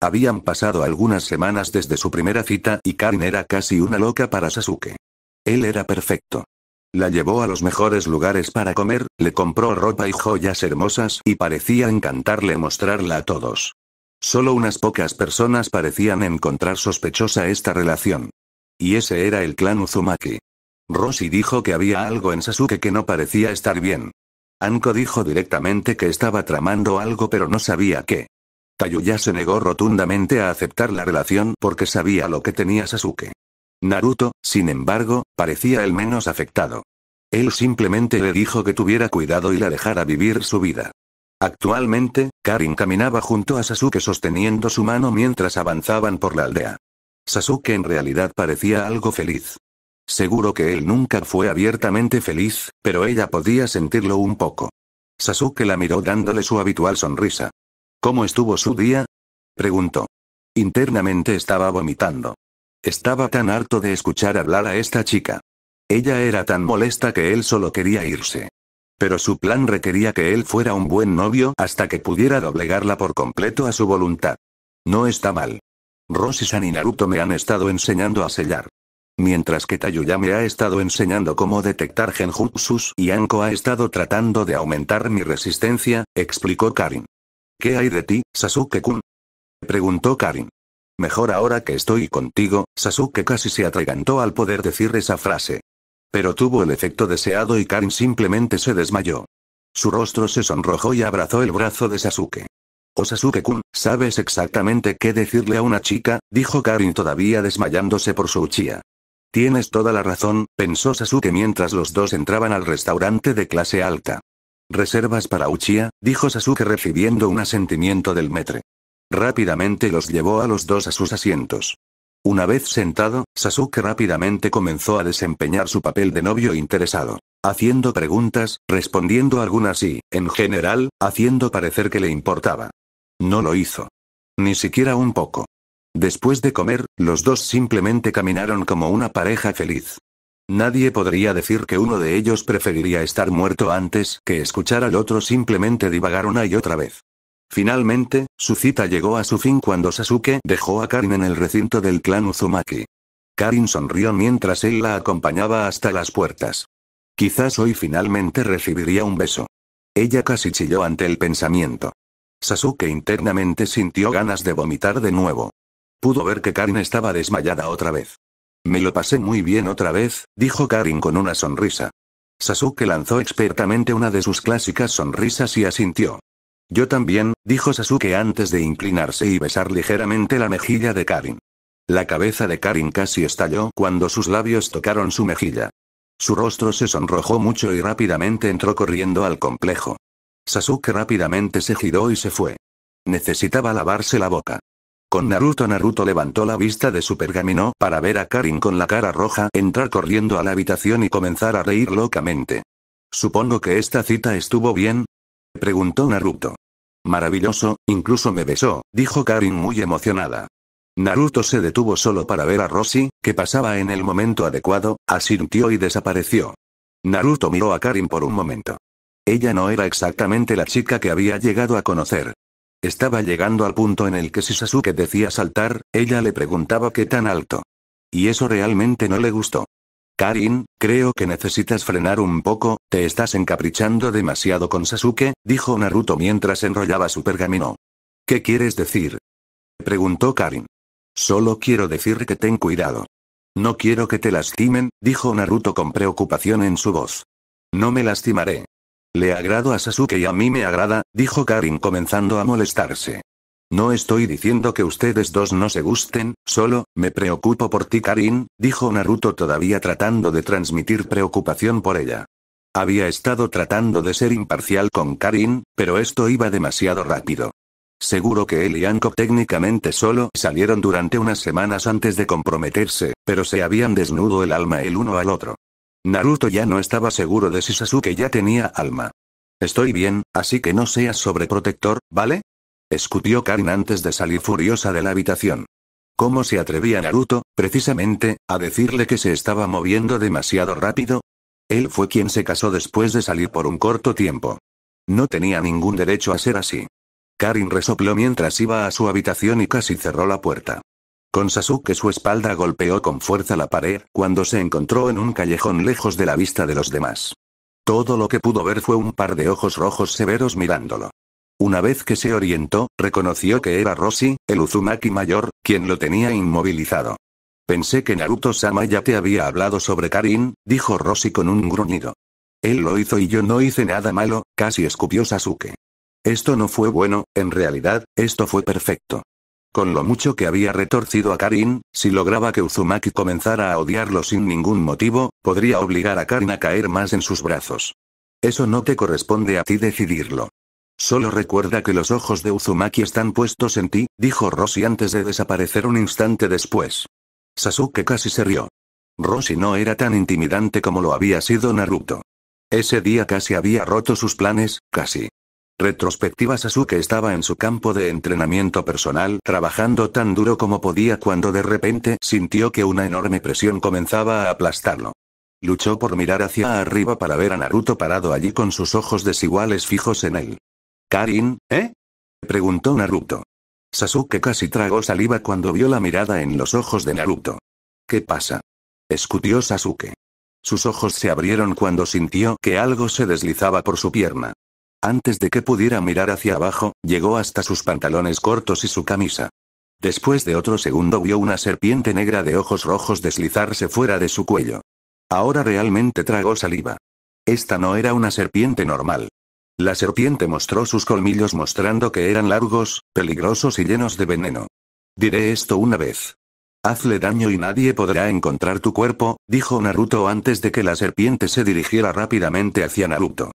Habían pasado algunas semanas desde su primera cita y Karin era casi una loca para Sasuke. Él era perfecto. La llevó a los mejores lugares para comer, le compró ropa y joyas hermosas y parecía encantarle mostrarla a todos. Solo unas pocas personas parecían encontrar sospechosa esta relación. Y ese era el clan Uzumaki. Roshi dijo que había algo en Sasuke que no parecía estar bien. Anko dijo directamente que estaba tramando algo pero no sabía qué. Tayuya se negó rotundamente a aceptar la relación porque sabía lo que tenía Sasuke. Naruto, sin embargo, parecía el menos afectado. Él simplemente le dijo que tuviera cuidado y la dejara vivir su vida. Actualmente, Karin caminaba junto a Sasuke sosteniendo su mano mientras avanzaban por la aldea. Sasuke en realidad parecía algo feliz. Seguro que él nunca fue abiertamente feliz, pero ella podía sentirlo un poco. Sasuke la miró dándole su habitual sonrisa. ¿Cómo estuvo su día? preguntó. Internamente estaba vomitando. Estaba tan harto de escuchar hablar a esta chica. Ella era tan molesta que él solo quería irse. Pero su plan requería que él fuera un buen novio hasta que pudiera doblegarla por completo a su voluntad. No está mal. roshi y Naruto me han estado enseñando a sellar. Mientras que Tayuya me ha estado enseñando cómo detectar genjutsus y Anko ha estado tratando de aumentar mi resistencia, explicó Karin. ¿Qué hay de ti, Sasuke-kun? preguntó Karin. Mejor ahora que estoy contigo, Sasuke casi se atragantó al poder decir esa frase. Pero tuvo el efecto deseado y Karin simplemente se desmayó. Su rostro se sonrojó y abrazó el brazo de Sasuke. Oh Sasuke-kun, ¿sabes exactamente qué decirle a una chica? dijo Karin todavía desmayándose por su uchía. Tienes toda la razón, pensó Sasuke mientras los dos entraban al restaurante de clase alta. Reservas para Uchiha, dijo Sasuke recibiendo un asentimiento del metre. Rápidamente los llevó a los dos a sus asientos. Una vez sentado, Sasuke rápidamente comenzó a desempeñar su papel de novio interesado. Haciendo preguntas, respondiendo algunas y, en general, haciendo parecer que le importaba. No lo hizo. Ni siquiera un poco. Después de comer, los dos simplemente caminaron como una pareja feliz. Nadie podría decir que uno de ellos preferiría estar muerto antes que escuchar al otro simplemente divagar una y otra vez. Finalmente, su cita llegó a su fin cuando Sasuke dejó a Karin en el recinto del clan Uzumaki. Karin sonrió mientras él la acompañaba hasta las puertas. Quizás hoy finalmente recibiría un beso. Ella casi chilló ante el pensamiento. Sasuke internamente sintió ganas de vomitar de nuevo. Pudo ver que Karin estaba desmayada otra vez. Me lo pasé muy bien otra vez, dijo Karin con una sonrisa. Sasuke lanzó expertamente una de sus clásicas sonrisas y asintió. Yo también, dijo Sasuke antes de inclinarse y besar ligeramente la mejilla de Karin. La cabeza de Karin casi estalló cuando sus labios tocaron su mejilla. Su rostro se sonrojó mucho y rápidamente entró corriendo al complejo. Sasuke rápidamente se giró y se fue. Necesitaba lavarse la boca. Con Naruto Naruto levantó la vista de su pergamino para ver a Karin con la cara roja entrar corriendo a la habitación y comenzar a reír locamente. Supongo que esta cita estuvo bien, preguntó Naruto. Maravilloso, incluso me besó, dijo Karin muy emocionada. Naruto se detuvo solo para ver a Rosy, que pasaba en el momento adecuado, asintió y desapareció. Naruto miró a Karin por un momento. Ella no era exactamente la chica que había llegado a conocer. Estaba llegando al punto en el que si Sasuke decía saltar, ella le preguntaba qué tan alto. Y eso realmente no le gustó. Karin, creo que necesitas frenar un poco, te estás encaprichando demasiado con Sasuke, dijo Naruto mientras enrollaba su pergamino. ¿Qué quieres decir? preguntó Karin. Solo quiero decir que ten cuidado. No quiero que te lastimen, dijo Naruto con preocupación en su voz. No me lastimaré. Le agrado a Sasuke y a mí me agrada, dijo Karin comenzando a molestarse. No estoy diciendo que ustedes dos no se gusten, solo, me preocupo por ti Karin, dijo Naruto todavía tratando de transmitir preocupación por ella. Había estado tratando de ser imparcial con Karin, pero esto iba demasiado rápido. Seguro que él y Anko técnicamente solo salieron durante unas semanas antes de comprometerse, pero se habían desnudo el alma el uno al otro. Naruto ya no estaba seguro de si Sasuke ya tenía alma. Estoy bien, así que no seas sobreprotector, ¿vale? Escupió Karin antes de salir furiosa de la habitación. ¿Cómo se atrevía Naruto, precisamente, a decirle que se estaba moviendo demasiado rápido? Él fue quien se casó después de salir por un corto tiempo. No tenía ningún derecho a ser así. Karin resopló mientras iba a su habitación y casi cerró la puerta. Con Sasuke su espalda golpeó con fuerza la pared, cuando se encontró en un callejón lejos de la vista de los demás. Todo lo que pudo ver fue un par de ojos rojos severos mirándolo. Una vez que se orientó, reconoció que era Rossi, el Uzumaki mayor, quien lo tenía inmovilizado. Pensé que Naruto-sama ya te había hablado sobre Karin, dijo Rossi con un gruñido. Él lo hizo y yo no hice nada malo, casi escupió Sasuke. Esto no fue bueno, en realidad, esto fue perfecto. Con lo mucho que había retorcido a Karin, si lograba que Uzumaki comenzara a odiarlo sin ningún motivo, podría obligar a Karin a caer más en sus brazos. Eso no te corresponde a ti decidirlo. Solo recuerda que los ojos de Uzumaki están puestos en ti, dijo Rossi antes de desaparecer un instante después. Sasuke casi se rió. Rossi no era tan intimidante como lo había sido Naruto. Ese día casi había roto sus planes, casi. Retrospectiva Sasuke estaba en su campo de entrenamiento personal trabajando tan duro como podía cuando de repente sintió que una enorme presión comenzaba a aplastarlo. Luchó por mirar hacia arriba para ver a Naruto parado allí con sus ojos desiguales fijos en él. Karin, ¿eh? Preguntó Naruto. Sasuke casi tragó saliva cuando vio la mirada en los ojos de Naruto. ¿Qué pasa? Escutió Sasuke. Sus ojos se abrieron cuando sintió que algo se deslizaba por su pierna. Antes de que pudiera mirar hacia abajo, llegó hasta sus pantalones cortos y su camisa. Después de otro segundo vio una serpiente negra de ojos rojos deslizarse fuera de su cuello. Ahora realmente tragó saliva. Esta no era una serpiente normal. La serpiente mostró sus colmillos mostrando que eran largos, peligrosos y llenos de veneno. Diré esto una vez. Hazle daño y nadie podrá encontrar tu cuerpo, dijo Naruto antes de que la serpiente se dirigiera rápidamente hacia Naruto.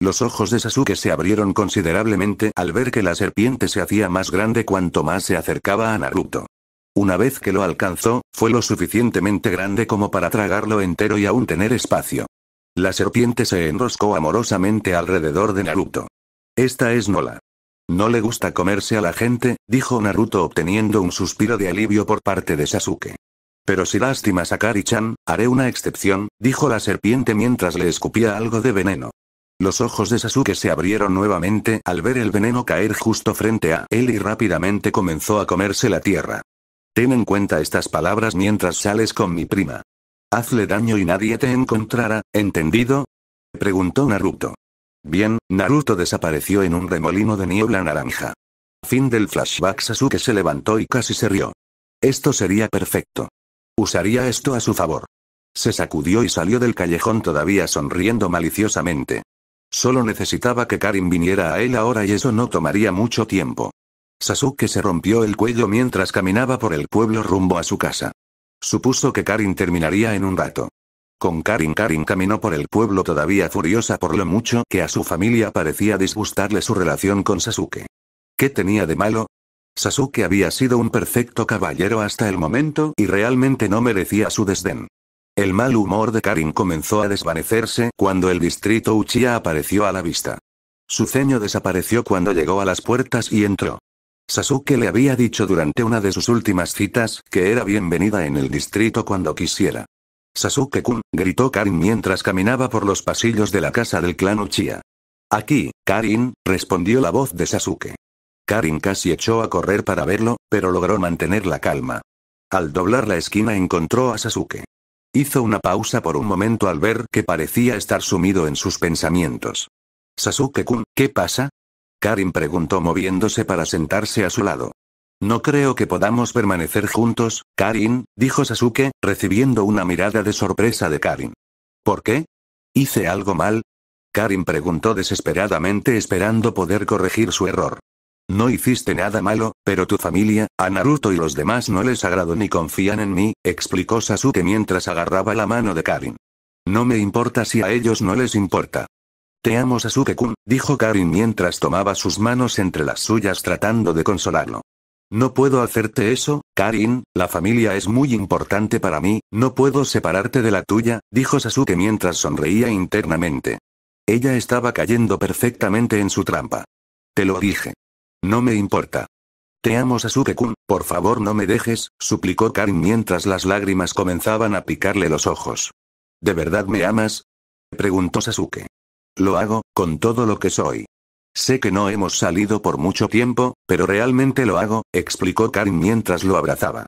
Los ojos de Sasuke se abrieron considerablemente al ver que la serpiente se hacía más grande cuanto más se acercaba a Naruto. Una vez que lo alcanzó, fue lo suficientemente grande como para tragarlo entero y aún tener espacio. La serpiente se enroscó amorosamente alrededor de Naruto. Esta es Nola. No le gusta comerse a la gente, dijo Naruto obteniendo un suspiro de alivio por parte de Sasuke. Pero si lástima a Kari-chan, haré una excepción, dijo la serpiente mientras le escupía algo de veneno. Los ojos de Sasuke se abrieron nuevamente al ver el veneno caer justo frente a él y rápidamente comenzó a comerse la tierra. Ten en cuenta estas palabras mientras sales con mi prima. Hazle daño y nadie te encontrará, ¿entendido? Preguntó Naruto. Bien, Naruto desapareció en un remolino de niebla naranja. Fin del flashback Sasuke se levantó y casi se rió. Esto sería perfecto. Usaría esto a su favor. Se sacudió y salió del callejón todavía sonriendo maliciosamente. Solo necesitaba que Karin viniera a él ahora y eso no tomaría mucho tiempo. Sasuke se rompió el cuello mientras caminaba por el pueblo rumbo a su casa. Supuso que Karin terminaría en un rato. Con Karin Karin caminó por el pueblo todavía furiosa por lo mucho que a su familia parecía disgustarle su relación con Sasuke. ¿Qué tenía de malo? Sasuke había sido un perfecto caballero hasta el momento y realmente no merecía su desdén. El mal humor de Karin comenzó a desvanecerse cuando el distrito Uchiha apareció a la vista. Su ceño desapareció cuando llegó a las puertas y entró. Sasuke le había dicho durante una de sus últimas citas que era bienvenida en el distrito cuando quisiera. Sasuke-kun, gritó Karin mientras caminaba por los pasillos de la casa del clan Uchiha. Aquí, Karin, respondió la voz de Sasuke. Karin casi echó a correr para verlo, pero logró mantener la calma. Al doblar la esquina encontró a Sasuke. Hizo una pausa por un momento al ver que parecía estar sumido en sus pensamientos. Sasuke-kun, ¿qué pasa? Karin preguntó moviéndose para sentarse a su lado. No creo que podamos permanecer juntos, Karin, dijo Sasuke, recibiendo una mirada de sorpresa de Karin. ¿Por qué? ¿Hice algo mal? Karin preguntó desesperadamente esperando poder corregir su error. No hiciste nada malo, pero tu familia, a Naruto y los demás no les agrado ni confían en mí, explicó Sasuke mientras agarraba la mano de Karin. No me importa si a ellos no les importa. Te amo Sasuke-kun, dijo Karin mientras tomaba sus manos entre las suyas tratando de consolarlo. No puedo hacerte eso, Karin, la familia es muy importante para mí, no puedo separarte de la tuya, dijo Sasuke mientras sonreía internamente. Ella estaba cayendo perfectamente en su trampa. Te lo dije. No me importa. Te amo Sasuke-kun, por favor no me dejes, suplicó Karin mientras las lágrimas comenzaban a picarle los ojos. ¿De verdad me amas? preguntó Sasuke. Lo hago, con todo lo que soy. Sé que no hemos salido por mucho tiempo, pero realmente lo hago, explicó Karin mientras lo abrazaba.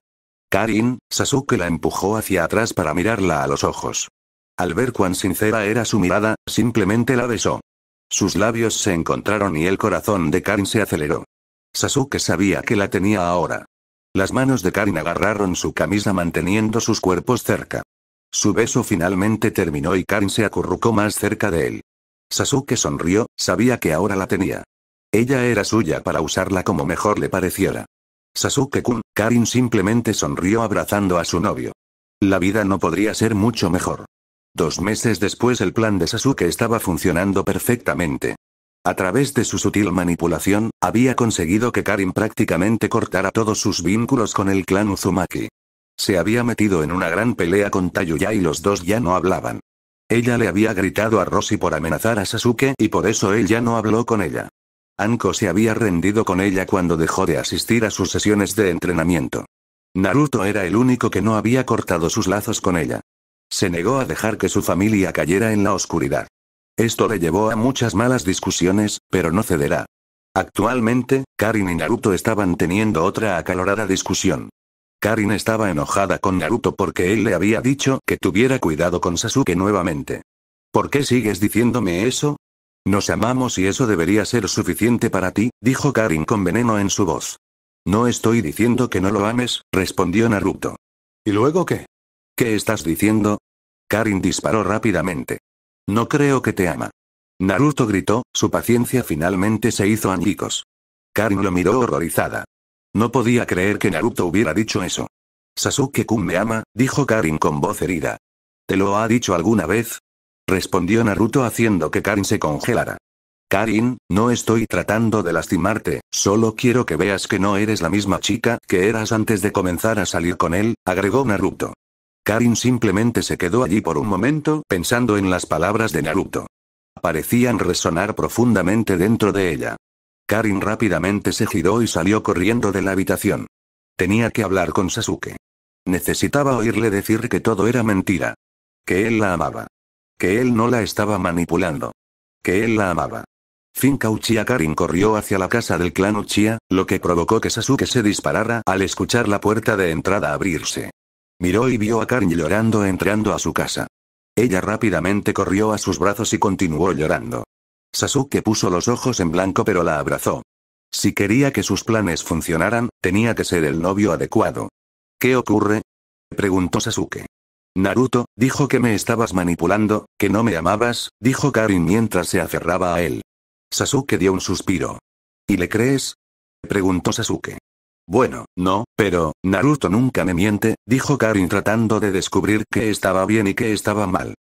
Karin, Sasuke la empujó hacia atrás para mirarla a los ojos. Al ver cuán sincera era su mirada, simplemente la besó. Sus labios se encontraron y el corazón de Karin se aceleró. Sasuke sabía que la tenía ahora. Las manos de Karin agarraron su camisa manteniendo sus cuerpos cerca. Su beso finalmente terminó y Karin se acurrucó más cerca de él. Sasuke sonrió, sabía que ahora la tenía. Ella era suya para usarla como mejor le pareciera. Sasuke-kun, Karin simplemente sonrió abrazando a su novio. La vida no podría ser mucho mejor. Dos meses después el plan de Sasuke estaba funcionando perfectamente. A través de su sutil manipulación, había conseguido que Karin prácticamente cortara todos sus vínculos con el clan Uzumaki. Se había metido en una gran pelea con Tayuya y los dos ya no hablaban. Ella le había gritado a Roshi por amenazar a Sasuke y por eso él ya no habló con ella. Anko se había rendido con ella cuando dejó de asistir a sus sesiones de entrenamiento. Naruto era el único que no había cortado sus lazos con ella. Se negó a dejar que su familia cayera en la oscuridad. Esto le llevó a muchas malas discusiones, pero no cederá. Actualmente, Karin y Naruto estaban teniendo otra acalorada discusión. Karin estaba enojada con Naruto porque él le había dicho que tuviera cuidado con Sasuke nuevamente. ¿Por qué sigues diciéndome eso? Nos amamos y eso debería ser suficiente para ti, dijo Karin con veneno en su voz. No estoy diciendo que no lo ames, respondió Naruto. ¿Y luego qué? ¿Qué estás diciendo? Karin disparó rápidamente. No creo que te ama. Naruto gritó, su paciencia finalmente se hizo añicos. Karin lo miró horrorizada. No podía creer que Naruto hubiera dicho eso. Sasuke-kun me ama, dijo Karin con voz herida. ¿Te lo ha dicho alguna vez? Respondió Naruto haciendo que Karin se congelara. Karin, no estoy tratando de lastimarte, solo quiero que veas que no eres la misma chica que eras antes de comenzar a salir con él, agregó Naruto. Karin simplemente se quedó allí por un momento pensando en las palabras de Naruto. Parecían resonar profundamente dentro de ella. Karin rápidamente se giró y salió corriendo de la habitación. Tenía que hablar con Sasuke. Necesitaba oírle decir que todo era mentira. Que él la amaba. Que él no la estaba manipulando. Que él la amaba. Finca Uchiha Karin corrió hacia la casa del clan Uchiha, lo que provocó que Sasuke se disparara al escuchar la puerta de entrada abrirse. Miró y vio a Karin llorando entrando a su casa. Ella rápidamente corrió a sus brazos y continuó llorando. Sasuke puso los ojos en blanco pero la abrazó. Si quería que sus planes funcionaran, tenía que ser el novio adecuado. ¿Qué ocurre? preguntó Sasuke. Naruto, dijo que me estabas manipulando, que no me amabas, dijo Karin mientras se aferraba a él. Sasuke dio un suspiro. ¿Y le crees? preguntó Sasuke. Bueno, no, pero, Naruto nunca me miente, dijo Karin tratando de descubrir qué estaba bien y qué estaba mal.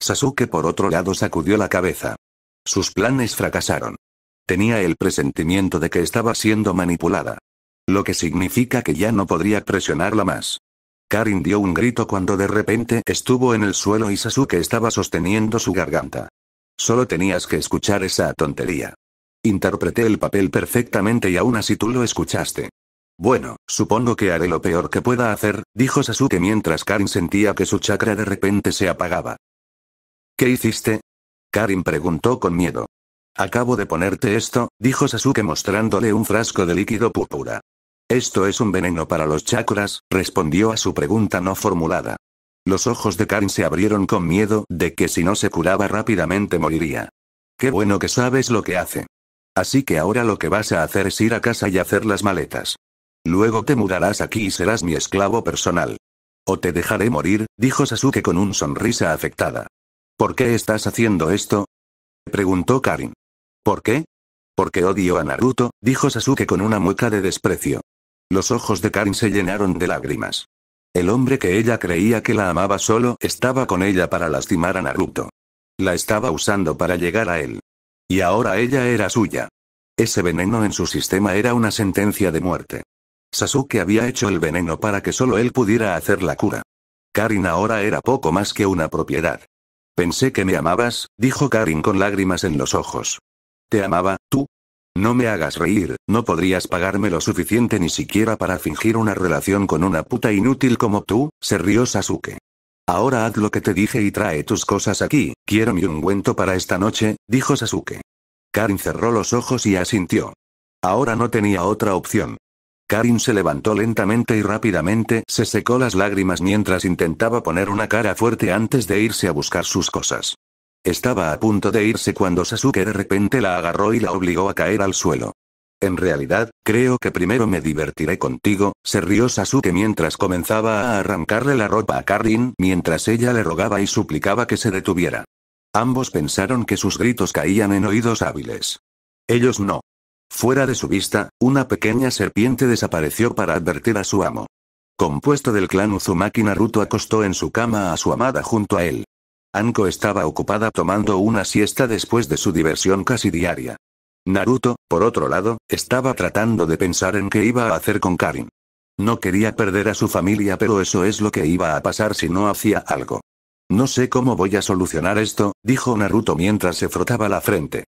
Sasuke por otro lado sacudió la cabeza. Sus planes fracasaron. Tenía el presentimiento de que estaba siendo manipulada. Lo que significa que ya no podría presionarla más. Karin dio un grito cuando de repente estuvo en el suelo y Sasuke estaba sosteniendo su garganta. Solo tenías que escuchar esa tontería. Interpreté el papel perfectamente y aún así tú lo escuchaste. Bueno, supongo que haré lo peor que pueda hacer, dijo Sasuke mientras Karin sentía que su chakra de repente se apagaba. ¿Qué hiciste? Karin preguntó con miedo. Acabo de ponerte esto, dijo Sasuke mostrándole un frasco de líquido púrpura. Esto es un veneno para los chakras, respondió a su pregunta no formulada. Los ojos de Karin se abrieron con miedo de que si no se curaba rápidamente moriría. Qué bueno que sabes lo que hace. Así que ahora lo que vas a hacer es ir a casa y hacer las maletas. Luego te mudarás aquí y serás mi esclavo personal. O te dejaré morir, dijo Sasuke con una sonrisa afectada. ¿Por qué estás haciendo esto? preguntó Karin. ¿Por qué? Porque odio a Naruto, dijo Sasuke con una mueca de desprecio. Los ojos de Karin se llenaron de lágrimas. El hombre que ella creía que la amaba solo estaba con ella para lastimar a Naruto. La estaba usando para llegar a él. Y ahora ella era suya. Ese veneno en su sistema era una sentencia de muerte. Sasuke había hecho el veneno para que solo él pudiera hacer la cura. Karin ahora era poco más que una propiedad. Pensé que me amabas, dijo Karin con lágrimas en los ojos. Te amaba, tú. No me hagas reír, no podrías pagarme lo suficiente ni siquiera para fingir una relación con una puta inútil como tú, se rió Sasuke. Ahora haz lo que te dije y trae tus cosas aquí, quiero mi ungüento para esta noche, dijo Sasuke. Karin cerró los ojos y asintió. Ahora no tenía otra opción. Karin se levantó lentamente y rápidamente se secó las lágrimas mientras intentaba poner una cara fuerte antes de irse a buscar sus cosas. Estaba a punto de irse cuando Sasuke de repente la agarró y la obligó a caer al suelo. En realidad, creo que primero me divertiré contigo, se rió Sasuke mientras comenzaba a arrancarle la ropa a Karin mientras ella le rogaba y suplicaba que se detuviera. Ambos pensaron que sus gritos caían en oídos hábiles. Ellos no. Fuera de su vista, una pequeña serpiente desapareció para advertir a su amo. Compuesto del clan Uzumaki Naruto acostó en su cama a su amada junto a él. Anko estaba ocupada tomando una siesta después de su diversión casi diaria. Naruto, por otro lado, estaba tratando de pensar en qué iba a hacer con Karin. No quería perder a su familia pero eso es lo que iba a pasar si no hacía algo. No sé cómo voy a solucionar esto, dijo Naruto mientras se frotaba la frente.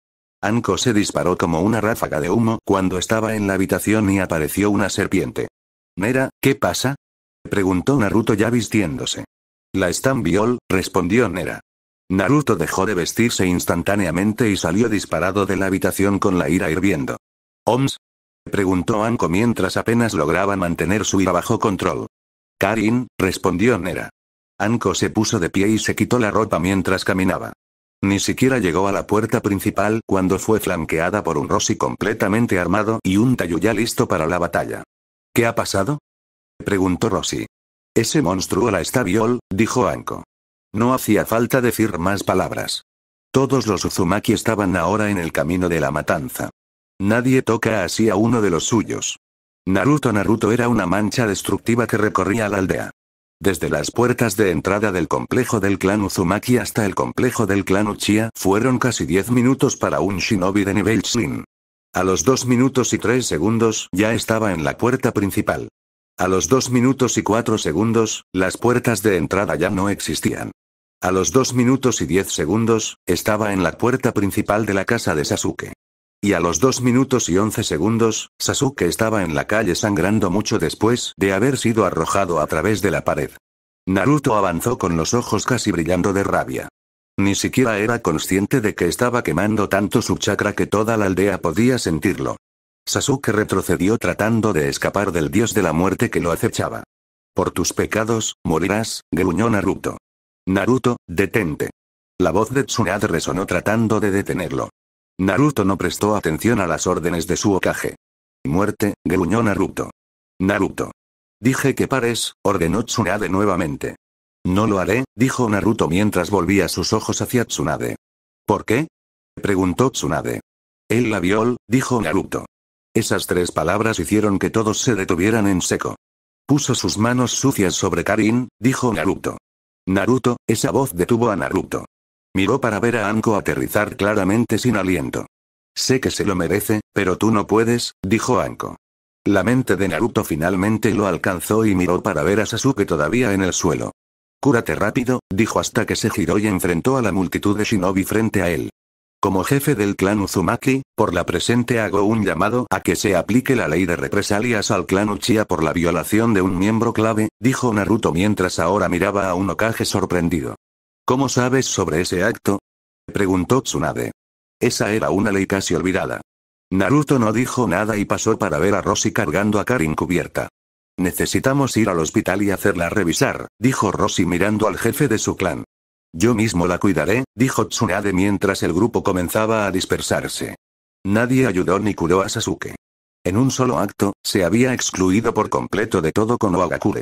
Anko se disparó como una ráfaga de humo cuando estaba en la habitación y apareció una serpiente. Nera, ¿qué pasa? preguntó Naruto ya vistiéndose. La están viol, respondió Nera. Naruto dejó de vestirse instantáneamente y salió disparado de la habitación con la ira hirviendo. ¿Oms? preguntó Anko mientras apenas lograba mantener su ira bajo control. Karin, respondió Nera. Anko se puso de pie y se quitó la ropa mientras caminaba. Ni siquiera llegó a la puerta principal cuando fue flanqueada por un Rossi completamente armado y un Tayuya ya listo para la batalla. ¿Qué ha pasado? preguntó Rossi. Ese monstruo la está viol, dijo Anko. No hacía falta decir más palabras. Todos los Uzumaki estaban ahora en el camino de la matanza. Nadie toca así a uno de los suyos. Naruto Naruto era una mancha destructiva que recorría la aldea. Desde las puertas de entrada del complejo del clan Uzumaki hasta el complejo del clan Uchiha fueron casi 10 minutos para un shinobi de nivel Shin. A los 2 minutos y 3 segundos ya estaba en la puerta principal. A los 2 minutos y 4 segundos, las puertas de entrada ya no existían. A los 2 minutos y 10 segundos, estaba en la puerta principal de la casa de Sasuke. Y a los 2 minutos y 11 segundos, Sasuke estaba en la calle sangrando mucho después de haber sido arrojado a través de la pared. Naruto avanzó con los ojos casi brillando de rabia. Ni siquiera era consciente de que estaba quemando tanto su chakra que toda la aldea podía sentirlo. Sasuke retrocedió tratando de escapar del dios de la muerte que lo acechaba. Por tus pecados, morirás, gruñó Naruto. Naruto, detente. La voz de Tsunade resonó tratando de detenerlo. Naruto no prestó atención a las órdenes de su ocaje. Muerte, gruñó Naruto. Naruto. Dije que pares, ordenó Tsunade nuevamente. No lo haré, dijo Naruto mientras volvía sus ojos hacia Tsunade. ¿Por qué? preguntó Tsunade. Él la dijo Naruto. Esas tres palabras hicieron que todos se detuvieran en seco. Puso sus manos sucias sobre Karin, dijo Naruto. Naruto, esa voz detuvo a Naruto. Miró para ver a Anko aterrizar claramente sin aliento. Sé que se lo merece, pero tú no puedes, dijo Anko. La mente de Naruto finalmente lo alcanzó y miró para ver a Sasuke todavía en el suelo. Cúrate rápido, dijo hasta que se giró y enfrentó a la multitud de shinobi frente a él. Como jefe del clan Uzumaki, por la presente hago un llamado a que se aplique la ley de represalias al clan Uchiha por la violación de un miembro clave, dijo Naruto mientras ahora miraba a un Okage sorprendido. ¿Cómo sabes sobre ese acto? preguntó Tsunade. Esa era una ley casi olvidada. Naruto no dijo nada y pasó para ver a Rosy cargando a Karin cubierta. Necesitamos ir al hospital y hacerla revisar, dijo Roshi mirando al jefe de su clan. Yo mismo la cuidaré, dijo Tsunade mientras el grupo comenzaba a dispersarse. Nadie ayudó ni curó a Sasuke. En un solo acto, se había excluido por completo de todo con